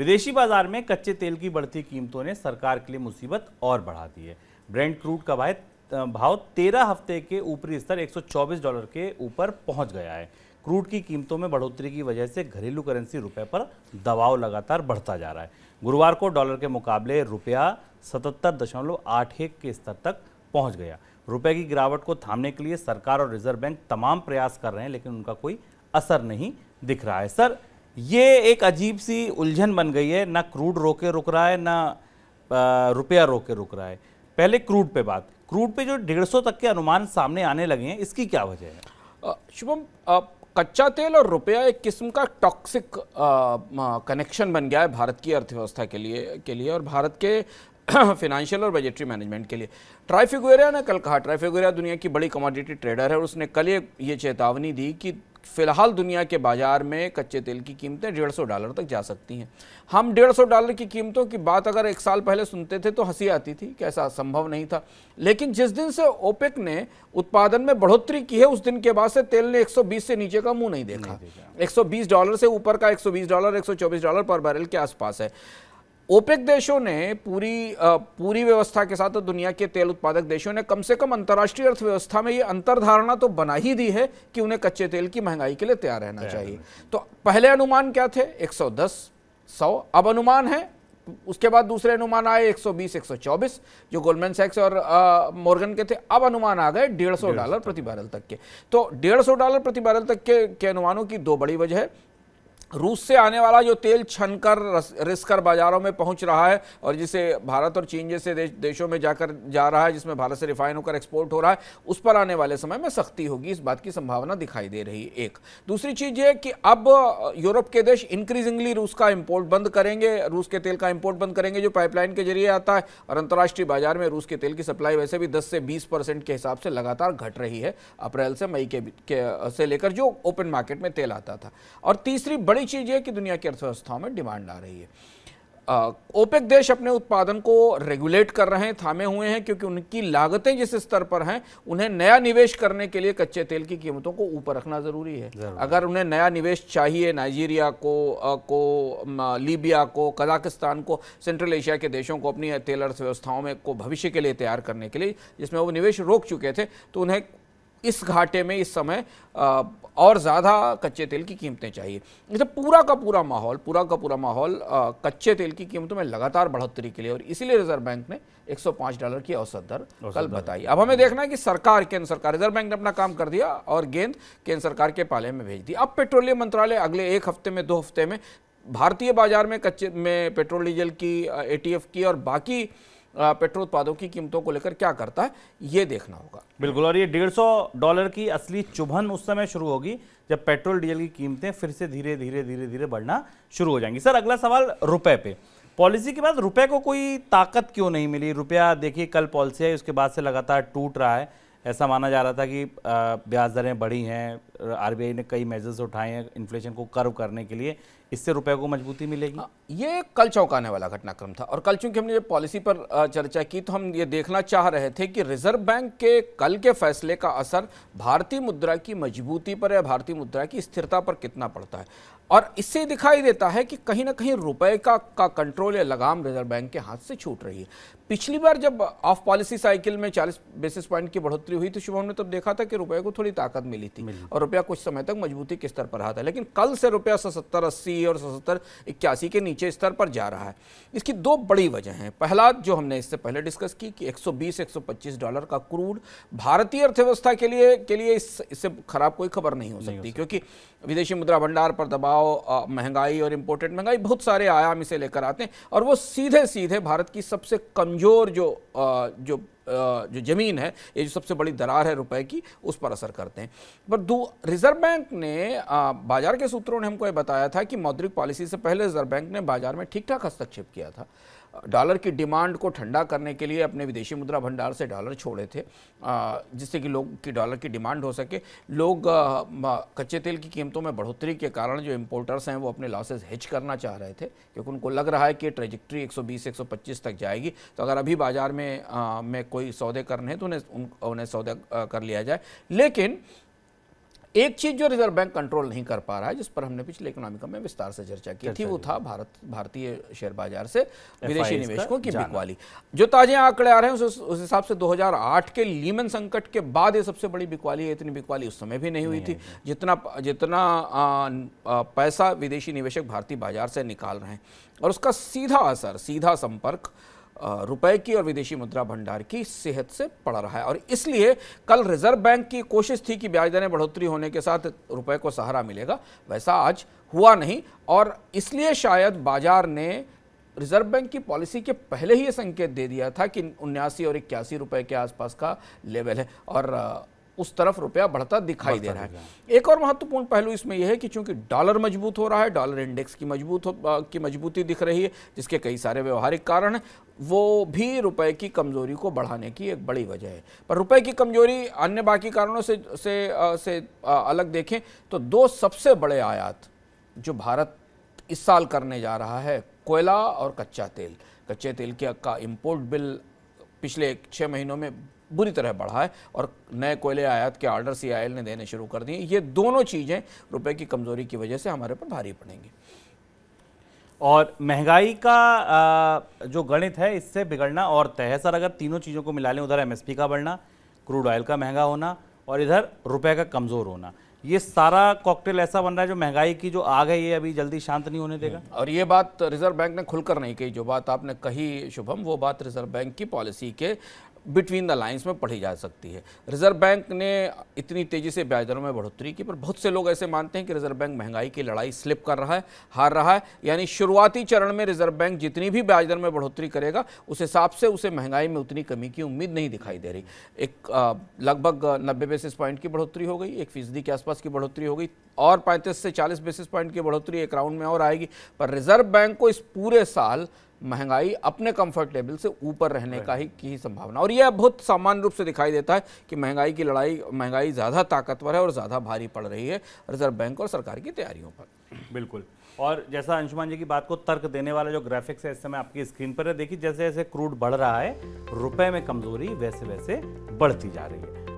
विदेशी बाजार में कच्चे तेल की बढ़ती कीमतों ने सरकार के लिए मुसीबत और बढ़ा दी है ब्रेंड क्रूड का भाई भाव तेरह हफ्ते के ऊपरी स्तर 124 डॉलर के ऊपर पहुंच गया है क्रूड की कीमतों में बढ़ोतरी की वजह से घरेलू करेंसी रुपए पर दबाव लगातार बढ़ता जा रहा है गुरुवार को डॉलर के मुकाबले रुपया सतहत्तर दशमलव आठ एक के स्तर तक पहुंच गया रुपए की गिरावट को थामने के लिए सरकार और रिजर्व बैंक तमाम प्रयास कर रहे हैं लेकिन उनका कोई असर नहीं दिख रहा है सर ये एक अजीब सी उलझन बन गई है ना क्रूड रोके रुक रहा है ना रुपया रोके रुक रहा है पहले क्रूड पे बात क्रूड पे जो डेढ़ सौ तक के अनुमान सामने आने लगे हैं इसकी क्या वजह है शुभम कच्चा तेल और रुपया एक किस्म का टॉक्सिक कनेक्शन बन गया है भारत की अर्थव्यवस्था के लिए के लिए और भारत के फिनेंशियल और बजटरी मैनेजमेंट के लिए ट्राइफिगोरिया ने कल कहा ट्राइफिगोरिया दुनिया की बड़ी कमोडिटी ट्रेडर है और उसने कल ये ये चेतावनी दी कि फ़िलहाल दुनिया के बाज़ार में कच्चे तेल की कीमतें डेढ़ सौ डॉलर तक जा सकती हैं हम डेढ़ सौ डॉलर की कीमतों की बात अगर एक साल पहले सुनते थे तो हंसी आती थी कि ऐसा संभव नहीं था लेकिन जिस दिन से ओपेक ने उत्पादन में बढ़ोतरी की है उस दिन के बाद से तेल ने 120 से नीचे का मुंह नहीं देखा एक डॉलर से ऊपर का एक डॉलर एक डॉलर पर बैरल के आसपास है ओपेक देशों ने पूरी पूरी व्यवस्था के साथ दुनिया के तेल उत्पादक देशों ने कम से कम अंतर्राष्ट्रीय अर्थव्यवस्था में ये अंतरधारणा तो बना ही दी है कि उन्हें कच्चे तेल की महंगाई के लिए तैयार रहना चाहिए तो पहले अनुमान क्या थे 110 100 अब अनुमान है उसके बाद दूसरे अनुमान आए 120 124 जो गोल्डमैन सैक्स और मॉर्गन के थे अब अनुमान आ गए 150 डॉलर प्रति बैरल तक के तो 150 डॉलर प्रति बैरल तक के, के अनुमानों की दो बड़ी वजह है रूस से आने वाला जो तेल छनकर रिस कर बाजारों में पहुंच रहा है और जिसे भारत और चीन जैसे देश, देशों में जाकर जा रहा है जिसमें भारत से रिफाइन होकर एक्सपोर्ट हो रहा है उस पर आने वाले समय में सख्ती होगी इस बात की संभावना दिखाई दे रही है एक दूसरी चीज ये कि अब यूरोप के देश इंक्रीजिंगली रूस का इम्पोर्ट बंद करेंगे रूस के तेल का इम्पोर्ट बंद करेंगे जो पाइपलाइन के जरिए आता है और अंतर्राष्ट्रीय बाजार में रूस के तेल की सप्लाई वैसे भी दस से बीस के हिसाब से लगातार घट रही है अप्रैल से मई के, के से लेकर जो ओपन मार्केट में तेल आता था और तीसरी बड़ी बड़ी चीज़ है कि दुनिया की अर्थव्यवस्थाओं में डिमांड आ रही है ओपेक देश अपने उत्पादन को रेगुलेट कर रहे हैं थामे हुए हैं क्योंकि उनकी लागतें जिस स्तर पर हैं उन्हें नया निवेश करने के लिए कच्चे तेल की कीमतों को ऊपर रखना ज़रूरी है जरूरी। अगर उन्हें नया निवेश चाहिए नाइजीरिया को आ, को लीबिया को कजाकिस्तान को सेंट्रल एशिया के देशों को अपनी तेल अर्थव्यवस्थाओं में को भविष्य के लिए तैयार करने के लिए जिसमें वो निवेश रोक चुके थे तो उन्हें इस घाटे में इस समय और ज़्यादा कच्चे तेल की कीमतें चाहिए इसे पूरा का पूरा माहौल पूरा का पूरा माहौल कच्चे तेल की कीमतों में लगातार बढ़ोतरी के लिए और इसीलिए रिजर्व बैंक ने 105 डॉलर की औसत दर कल बताई अब हमें देखना है कि सरकार केंद्र सरकार रिजर्व बैंक ने अपना काम कर दिया और गेंद केंद्र सरकार के पाले में भेज दी अब पेट्रोलियम मंत्रालय अगले एक हफ्ते में दो हफ्ते में भारतीय बाजार में कच्चे में पेट्रोल डीजल की ए की और बाकी पेट्रोल उत्पादों की कीमतों को लेकर क्या करता है ये देखना होगा बिल्कुल और ये डेढ़ सौ डॉलर की असली चुभन उस समय शुरू होगी जब पेट्रोल डीजल की कीमतें फिर से धीरे धीरे धीरे धीरे बढ़ना शुरू हो जाएंगी सर अगला सवाल रुपए पे पॉलिसी के बाद रुपए को कोई ताकत क्यों नहीं मिली रुपया देखिए कल पॉलिसी है उसके बाद से लगातार टूट रहा है ऐसा माना जा रहा था कि ब्याज दरें बढ़ी हैं आरबीआई ने कई मेजर्स उठाए हैं इन्फ्लेशन को कर्व करने के लिए इससे रुपए को मजबूती मिलेगी हाँ, ये कल चौंकाने वाला घटनाक्रम था और कल चूंकि हमने जब पॉलिसी पर चर्चा की तो हम ये देखना चाह रहे थे कि रिजर्व बैंक के कल के फैसले का असर भारतीय मुद्रा की मजबूती पर या भारतीय मुद्रा की स्थिरता पर कितना पड़ता है और इससे दिखाई देता है कि कहीं ना कहीं रुपए का का कंट्रोल या लगाम रिजर्व बैंक के हाथ से छूट रही है पिछली बार जब ऑफ पॉलिसी साइकिल में 40 बेसिस पॉइंट की बढ़ोतरी हुई तो शुभम ने तब देखा था कि रुपए को थोड़ी ताकत मिली थी मिली। और रुपया कुछ समय तक मजबूती के स्तर पर रहा था लेकिन कल से रुपया सत्तर अस्सी अस्सी और सतहत्तर इक्यासी के नीचे स्तर पर जा रहा है इसकी दो बड़ी वजह हैं पहला जो हमने इससे पहले डिस्कस की कि 120 125 डॉलर का क्रूड भारतीय अर्थव्यवस्था के लिए के लिए इस, इससे खराब कोई खबर नहीं हो सकती क्योंकि विदेशी मुद्रा भंडार पर दबाव महंगाई और इम्पोर्टेड महंगाई बहुत सारे आयाम इसे लेकर आते हैं और वो सीधे सीधे भारत की सबसे कमज़ोर जो जो जो ज़मीन है ये जो सबसे बड़ी दरार है रुपए की उस पर असर करते हैं पर दो रिजर्व बैंक ने बाजार के सूत्रों ने हमको ये बताया था कि मौद्रिक पॉलिसी से पहले रिजर्व बैंक ने बाजार में ठीक ठाक हस्तक्षेप किया था डॉलर की डिमांड को ठंडा करने के लिए अपने विदेशी मुद्रा भंडार से डॉलर छोड़े थे जिससे कि लोग की डॉलर की डिमांड हो सके लोग कच्चे तेल की कीमतों में बढ़ोतरी के कारण जो इम्पोर्टर्स हैं वो अपने लॉसेज हेज करना चाह रहे थे क्योंकि उनको लग रहा है कि ट्रेजिक्ट्री 120 125 तक जाएगी तो अगर अभी बाज़ार में आ, में कोई सौदे करने हैं तो उन्हें उन, उन्हें सौदा कर लिया जाए लेकिन एक चीज जो रिजर्व बैंक कंट्रोल नहीं कर पा रहा है जिस पर हमने पिछले इकोनॉमिक में विस्तार से चर्चा की थी वो था भारत भारतीय शेयर बाजार से विदेशी निवेशकों की बिकवाली जो ताजे आंकड़े आ रहे हैं उस हिसाब से 2008 के लीमन संकट के बाद ये सबसे बड़ी बिकवाली है इतनी बिकवाली उस समय भी नहीं हुई थी जितना जितना पैसा विदेशी निवेशक भारतीय बाजार से निकाल रहे हैं और उसका सीधा असर सीधा संपर्क रुपए की और विदेशी मुद्रा भंडार की सेहत से पड़ रहा है और इसलिए कल रिजर्व बैंक की कोशिश थी कि ब्याज दरें बढ़ोतरी होने के साथ रुपए को सहारा मिलेगा वैसा आज हुआ नहीं और इसलिए शायद बाजार ने रिजर्व बैंक की पॉलिसी के पहले ही ये संकेत दे दिया था कि उन्यासी और इक्यासी रुपए के आसपास का लेवल है और उस तरफ रुपया बढ़ता दिखाई दे रहा है एक और महत्वपूर्ण पहलू इसमें यह है कि चूंकि डॉलर मजबूत हो रहा है डॉलर इंडेक्स की मजबूत की मजबूती दिख रही है जिसके कई सारे व्यवहारिक कारण हैं वो भी रुपए की कमजोरी को बढ़ाने की एक बड़ी वजह है पर रुपए की कमजोरी अन्य बाकी कारणों से से आ, से आ, अलग देखें तो दो सबसे बड़े आयात जो भारत इस साल करने जा रहा है कोयला और कच्चा तेल कच्चे तेल के का इम्पोर्ट बिल पिछले छः महीनों में बुरी तरह बढ़ा है और नए कोयले आयात के आर्डर सी ने देने शुरू कर दिए ये दोनों चीज़ें रुपये की कमज़ोरी की वजह से हमारे पर भारी पड़ेंगी और महंगाई का जो गणित है इससे बिगड़ना और तय है सर अगर तीनों चीज़ों को मिला लें उधर एमएसपी का बढ़ना क्रूड ऑयल का महंगा होना और इधर रुपए का कमज़ोर होना ये सारा कॉकटेल ऐसा बन रहा है जो महंगाई की जो आग है ये अभी जल्दी शांत नहीं होने देगा और ये बात रिजर्व बैंक ने खुलकर नहीं कही जो बात आपने कही शुभम वो बात रिजर्व बैंक की पॉलिसी के बिटवीन द लाइंस में पढ़ी जा सकती है रिजर्व बैंक ने इतनी तेज़ी से ब्याज दरों में बढ़ोतरी की पर बहुत से लोग ऐसे मानते हैं कि रिजर्व बैंक महंगाई की लड़ाई स्लिप कर रहा है हार रहा है यानी शुरुआती चरण में रिजर्व बैंक जितनी भी ब्याज दर में बढ़ोतरी करेगा उस हिसाब से उसे महंगाई में उतनी कमी की उम्मीद नहीं दिखाई दे रही एक लगभग नब्बे बेसिस पॉइंट की बढ़ोतरी हो गई एक फीसदी के आसपास की बढ़ोतरी हो गई और पैंतीस से चालीस बेसिस पॉइंट की बढ़ोतरी एक राउंड में और आएगी पर रिजर्व बैंक को इस पूरे साल महंगाई अपने कंफर्ट लेवल से ऊपर रहने का ही की संभावना और यह बहुत सामान्य रूप से दिखाई देता है कि महंगाई की लड़ाई महंगाई ज़्यादा ताकतवर है और ज़्यादा भारी पड़ रही है रिजर्व बैंक और सरकार की तैयारियों पर बिल्कुल और जैसा अंशुमान जी की बात को तर्क देने वाला जो ग्राफिक्स है इस समय आपकी स्क्रीन पर है देखिए जैसे जैसे क्रूड बढ़ रहा है रुपए में कमजोरी वैसे वैसे बढ़ती जा रही है